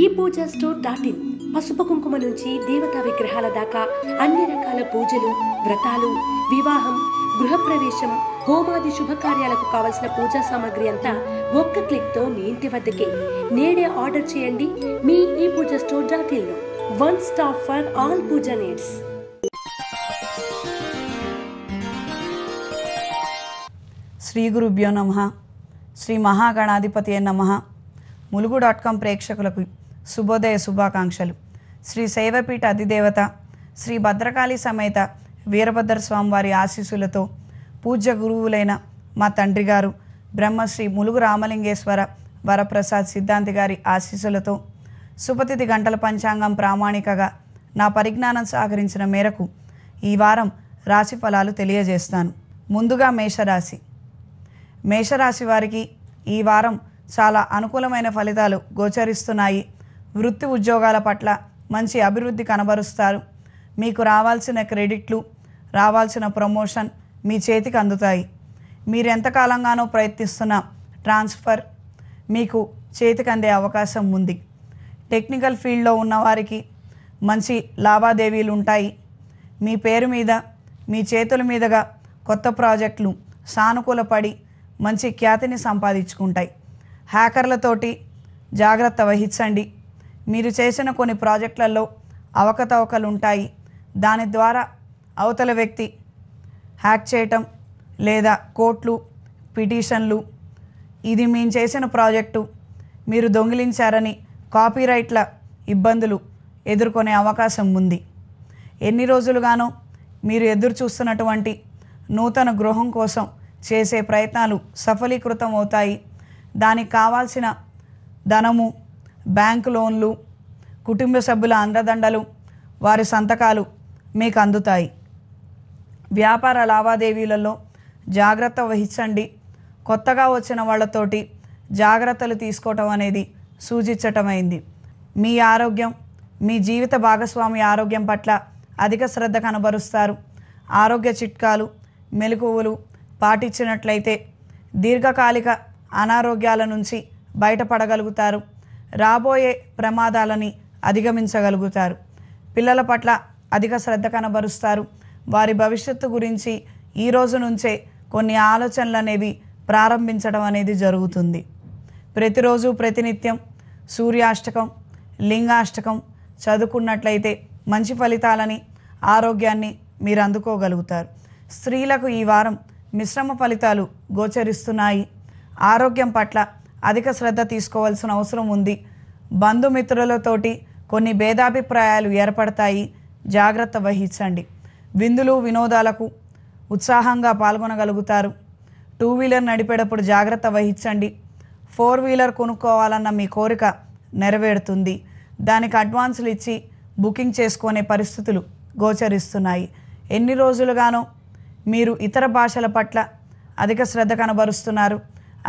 ఈ Puja store dot in పసుపు కుంకుమ నుంచి దేవతా విగ్రహాల దాకా అన్ని రకాల పూజలు వ్రతాలు వివాహం గృహప్రవేశం హోమాది శుభకార్యాలకు కావలసిన పూజా సామాగ్రి అంతా ఒక్క క్లిక్తో మీ ఇంటి వద్దకే నేడే ఆర్డర్ చేయండి మీ ఈ Puja store dot in one stop for all puja needs Shri గురుభ్యో నమ శ్రీ మహాగణాధిపతి నమ ములుగు డాట్ కామ్ ప్రేక్షకులకు శుభోదయ శుభాకాంక్షలు శ్రీ శైవపీఠ అధిదేవత శ్రీ భద్రకాళి సమేత స్వామి వారి ఆశీస్సులతో పూజ్య గురువులైన మా తండ్రి గారు బ్రహ్మశ్రీ ములుగు రామలింగేశ్వర వరప్రసాద్ సిద్ధాంతి గారి ఆశీస్సులతో సుపతిథి గంటల పంచాంగం ప్రామాణికగా నా పరిజ్ఞానం సహకరించిన మేరకు ఈ వారం రాశి ఫలాలు తెలియజేస్తాను ముందుగా మేషరాశి మేషరాశి వారికి ఈ వారం చాలా అనుకూలమైన ఫలితాలు గోచరిస్తున్నాయి వృత్తి ఉద్యోగాల పట్ల మంచి అభివృద్ధి కనబరుస్తారు మీకు రావాల్సిన క్రెడిట్లు రావాల్సిన ప్రమోషన్ మీ చేతికి అందుతాయి మీరు ఎంతకాలంగానో ప్రయత్నిస్తున్న ట్రాన్స్ఫర్ మీకు చేతికి అందే అవకాశం ఉంది టెక్నికల్ ఫీల్డ్లో ఉన్నవారికి మంచి లావాదేవీలు ఉంటాయి మీ పేరు మీద మీ చేతుల మీదుగా కొత్త ప్రాజెక్టులు సానుకూలపడి మంచి ఖ్యాతిని సంపాదించుకుంటాయి హ్యాకర్లతోటి జాగ్రత్త వహించండి మీరు చేసిన కొన్ని ప్రాజెక్టులలో అవకతవకలు ఉంటాయి దాని ద్వారా అవతల వ్యక్తి హ్యాక్ చేయటం లేదా కోట్లు పిటిషన్లు ఇది మేము చేసిన ప్రాజెక్టు మీరు దొంగిలించారని కాపీరైట్ల ఇబ్బందులు ఎదుర్కొనే అవకాశం ఉంది ఎన్ని రోజులుగానో మీరు ఎదురు చూస్తున్నటువంటి నూతన గృహం కోసం చేసే ప్రయత్నాలు సఫలీకృతం అవుతాయి దానికి కావాల్సిన ధనము బ్యాంక్ లోన్లు కుటుంబ సభ్యుల అండదండలు వారి సంతకాలు మీకు అందుతాయి వ్యాపార లావాదేవీలలో జాగ్రత్త వహించండి కొత్తగా వచ్చిన వాళ్ళతోటి జాగ్రత్తలు తీసుకోవటం అనేది సూచించటమైంది మీ ఆరోగ్యం మీ జీవిత భాగస్వామి ఆరోగ్యం పట్ల అధిక శ్రద్ధ కనబరుస్తారు ఆరోగ్య చిట్కాలు మెలకువలు పాటించినట్లయితే దీర్ఘకాలిక అనారోగ్యాల నుంచి బయటపడగలుగుతారు రాబోయే ప్రమాదాలని అధిగమించగలుగుతారు పిల్లల పట్ల అధిక శ్రద్ధ కనబరుస్తారు వారి భవిష్యత్తు గురించి ఈ రోజు నుంచే కొన్ని ఆలోచనలు అనేవి ప్రారంభించడం అనేది జరుగుతుంది ప్రతిరోజు ప్రతినిత్యం సూర్యాష్టకం లింగాష్టకం చదువుకున్నట్లయితే మంచి ఫలితాలని ఆరోగ్యాన్ని మీరు అందుకోగలుగుతారు స్త్రీలకు ఈ వారం మిశ్రమ ఫలితాలు గోచరిస్తున్నాయి ఆరోగ్యం పట్ల అధిక శ్రద్ధ తీసుకోవాల్సిన అవసరం ఉంది బంధుమిత్రులతోటి కొన్ని భేదాభిప్రాయాలు ఏర్పడతాయి జాగ్రత్త వహించండి విందులు వినోదాలకు ఉత్సాహంగా పాల్గొనగలుగుతారు టూ వీలర్ నడిపేటప్పుడు జాగ్రత్త వహించండి ఫోర్ వీలర్ కొనుక్కోవాలన్న మీ కోరిక నెరవేరుతుంది దానికి అడ్వాన్సులు ఇచ్చి బుకింగ్ చేసుకునే పరిస్థితులు గోచరిస్తున్నాయి ఎన్ని రోజులుగానో మీరు ఇతర భాషల పట్ల అధిక శ్రద్ధ కనబరుస్తున్నారు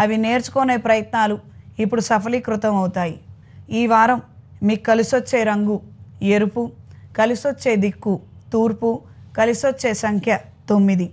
అవి నేర్చుకునే ప్రయత్నాలు ఇప్పుడు సఫలీకృతం అవుతాయి ఈ వారం మీకు కలిసొచ్చే రంగు ఎరుపు కలిసొచ్చే దిక్కు తూర్పు కలిసొచ్చే సంఖ్య తొమ్మిది